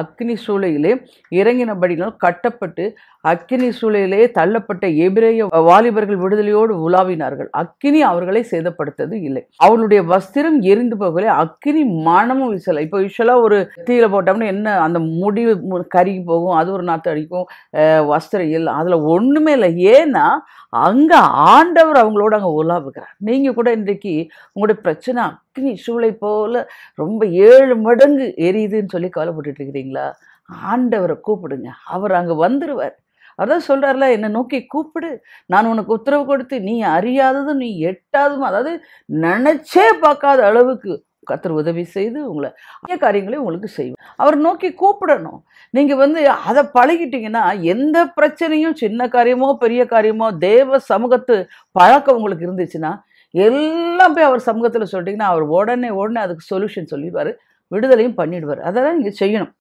அக்னி சூளையிலே இறங்கினபடினால் கட்டப்பட்டு அக்னி சூளையிலே தள்ளப்பட்ட எபிரேய வாலிபர்கள் விடுதலையோடு உலாவினார்கள் அக்னி அவர்களை சேதப்படுத்தது இல்லை அவளுடைய வஸ்திரம் எரிந்து போகல அக்னி மனமும் வீசலை இப்போ யூஸ்வலாக ஒரு தீயில போட்டோம்னா என்ன அந்த முடிவு கருகி போகும் அது ஒரு நாற்று அடிக்கும் வஸ்திரையில் அதில் ஒன்றுமே இல்லை ஏன்னா அங்கே ஆண்டவர் அவங்களோட அங்கே உலாவுகிறார் நீங்கள் கூட இன்றைக்கு உங்களுடைய பிரச்சனை அக்னி சூளை போல் ரொம்ப ஏழு மடங்கு எரியுதுன்னு சொல்லி கவலைப்பட்டு இருக்கிறீங்களா ஆண்டவரை கூப்பிடுங்க அவர் அங்கே வந்துடுவார் அவர் தான் சொல்கிறார்ல என்னை நோக்கி கூப்பிடு நான் உனக்கு உத்தரவு கொடுத்து நீ அறியாததும் நீ எட்டாததும் அதாவது நினச்சே பார்க்காத அளவுக்கு கத்தர் உதவி செய்து உங்களை அதே காரியங்களையும் உங்களுக்கு செய்வோம் அவர் நோக்கி கூப்பிடணும் நீங்கள் வந்து அதை பழகிட்டீங்கன்னா எந்த பிரச்சனையும் சின்ன காரியமோ பெரிய காரியமோ தேவ சமூகத்து பழக்கம் உங்களுக்கு இருந்துச்சுன்னா எல்லாம் போய் அவர் சமூகத்தில் சொல்லிட்டிங்கன்னா அவர் உடனே உடனே அதுக்கு சொல்யூஷன் சொல்லிடுவார் விடுதலையும் பண்ணிடுவார் அதெல்லாம் இங்கே செய்யணும்